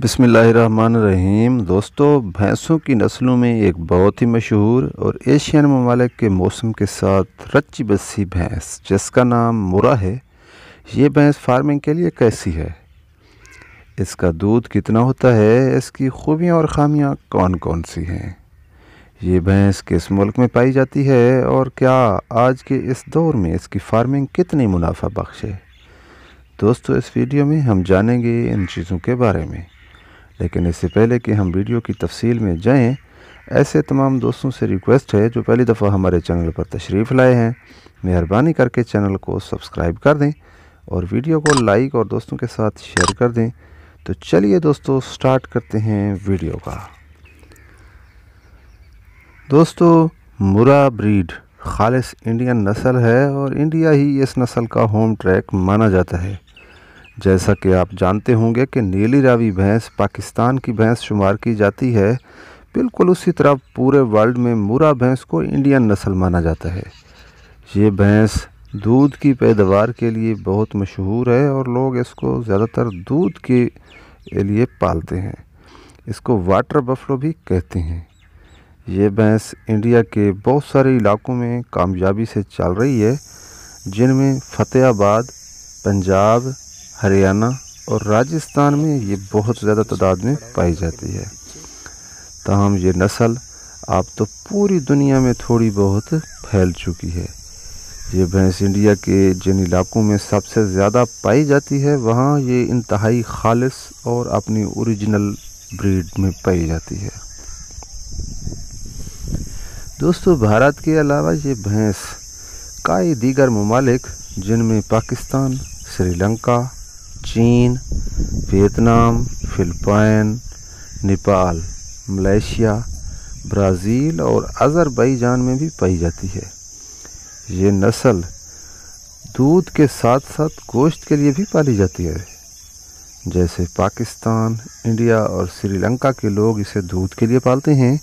बसमीम दोस्तों भैंसों की नस्लों में एक बहुत ही मशहूर और एशियन ममालिक के मौसम के साथ रच्ची बस्सी भैंस जिसका नाम मुरा है ये भैंस फार्मिंग के लिए कैसी है इसका दूध कितना होता है इसकी खूबियाँ और ख़ामियाँ कौन कौन सी हैं ये भैंस किस मुल्क में पाई जाती है और क्या आज के इस दौर में इसकी फार्मिंग कितनी मुनाफा बख्श है दोस्तों इस वीडियो में हम जानेंगे इन चीज़ों के बारे में लेकिन इससे पहले कि हम वीडियो की तफसील में जाएँ ऐसे तमाम दोस्तों से रिक्वेस्ट है जो पहली दफ़ा हमारे चैनल पर तशरीफ़ लाए हैं मेहरबानी करके चैनल को सब्सक्राइब कर दें और वीडियो को लाइक और दोस्तों के साथ शेयर कर दें तो चलिए दोस्तों स्टार्ट करते हैं वीडियो का दोस्तों मुरा ब्रीड खालिस इंडियन नस्ल है और इंडिया ही इस नस्ल का होम ट्रैक माना जाता है जैसा कि आप जानते होंगे कि नीली रावी भैंस पाकिस्तान की भैंस शुमार की जाती है बिल्कुल उसी तरह पूरे वर्ल्ड में मुरा भैंस को इंडियन नस्ल माना जाता है ये भैंस दूध की पैदावार के लिए बहुत मशहूर है और लोग इसको ज़्यादातर दूध के लिए पालते हैं इसको वाटर बफलो भी कहते हैं ये भैंस इंडिया के बहुत सारे इलाकों में कामयाबी से चल रही है जिनमें फतेहाबाद पंजाब हरियाणा और राजस्थान में ये बहुत ज़्यादा तादाद में पाई जाती है तहम ये नस्ल अब तो पूरी दुनिया में थोड़ी बहुत फैल चुकी है ये भैंस इंडिया के जिन इलाकों में सबसे ज़्यादा पाई जाती है वहाँ ये इंतहाई खालिस और अपनी ओरिजिनल ब्रीड में पाई जाती है दोस्तों भारत के अलावा ये भैंस कई दीगर ममालिक जिनमें पाकिस्तान श्रीलंका चीन Vietnam Philippine Nepal Malaysia Brazil और अज़रबैजान में भी पाई जाती है ये नस्ल दूध के साथ साथ गोश्त के लिए भी पाली जाती है जैसे पाकिस्तान इंडिया और श्रीलंका के लोग इसे दूध के लिए पालते हैं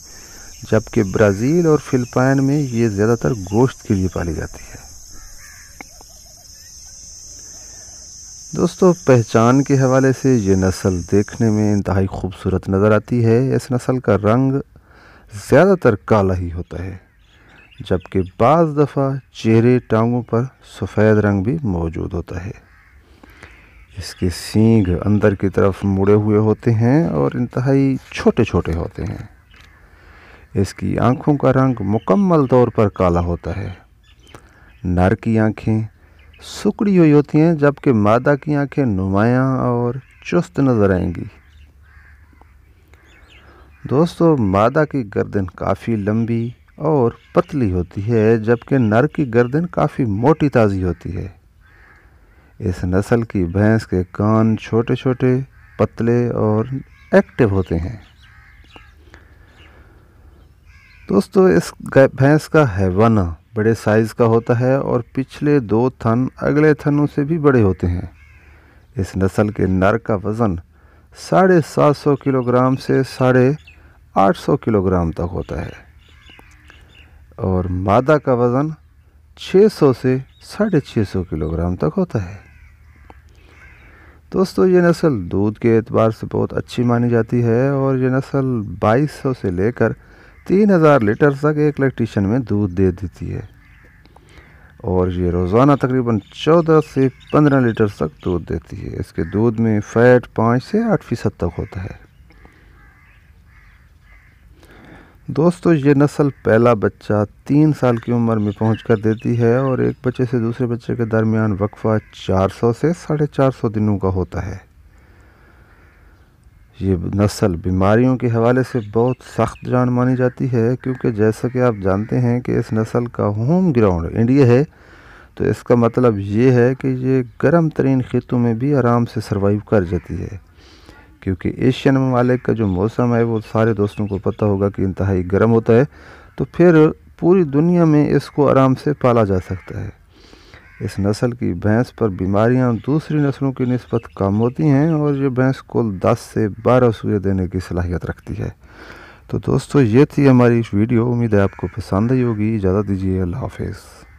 जबकि ब्राज़ील और फिलिपाइन में ये ज़्यादातर गोश्त के लिए पाली जाती है दोस्तों पहचान के हवाले से ये नस्ल देखने में इंतहाई खूबसूरत नज़र आती है इस नस्ल का रंग ज़्यादातर काला ही होता है जबकि बज़ दफ़ा चेहरे टांगों पर सफ़ेद रंग भी मौजूद होता है इसके सींग अंदर की तरफ मुड़े हुए होते हैं और इंतहाई छोटे छोटे होते हैं इसकी आँखों का रंग मुकम्मल तौर पर काला होता है नर की आँखें सुकड़ी हुई होती हैं जबकि मादा की आंखें नुमाया और चुस्त नज़र आएंगी दोस्तों मादा की गर्दन काफ़ी लंबी और पतली होती है जबकि नर की गर्दन काफ़ी मोटी ताज़ी होती है इस नस्ल की भैंस के कान छोटे छोटे पतले और एक्टिव होते हैं दोस्तों इस भैंस का हैवाना बड़े साइज़ का होता है और पिछले दो थन अगले थनों से भी बड़े होते हैं इस नस्ल के नर का वज़न साढ़े सात सौ किलोग्राम से साढ़े आठ सौ किलोग्राम तक होता है और मादा का वज़न छः सौ से साढ़े छः सौ किलोग्राम तक होता है दोस्तों ये नस्ल दूध के एतबार से बहुत अच्छी मानी जाती है और ये नस्ल 2200 से लेकर तीन हज़ार लीटर तक एक इलेक्ट्रीशियन में दूध दे देती है और ये रोज़ाना तकरीबन चौदह से पंद्रह लीटर तक दूध देती है इसके दूध में फैट पाँच से आठ फ़ीसद तक होता है दोस्तों ये नस्ल पहला बच्चा तीन साल की उम्र में पहुँच कर देती है और एक बच्चे से दूसरे बच्चे के दरमियान वक्फा चार सौ से साढ़े चार सौ दिनों का होता है ये नस्ल बीमारियों के हवाले से बहुत सख्त जान मानी जाती है क्योंकि जैसा कि आप जानते हैं कि इस नस्ल का होम ग्राउंड इंडिया है तो इसका मतलब ये है कि ये गर्म तरीन खेतों में भी आराम से सर्वाइव कर जाती है क्योंकि एशियन ममालिक का जो मौसम है वो सारे दोस्तों को पता होगा कि इंतहाई गर्म होता है तो फिर पूरी दुनिया में इसको आराम से पाला जा सकता है इस नस्ल की भैंस पर बीमारियां दूसरी नस्लों की नस्बत कम होती हैं और ये भैंस कुल 10 से 12 सूए देने की सलाहियत रखती है तो दोस्तों ये थी हमारी वीडियो उम्मीद है आपको पसंद आई होगी इजाज़त दीजिए अल्लाह हाफिज़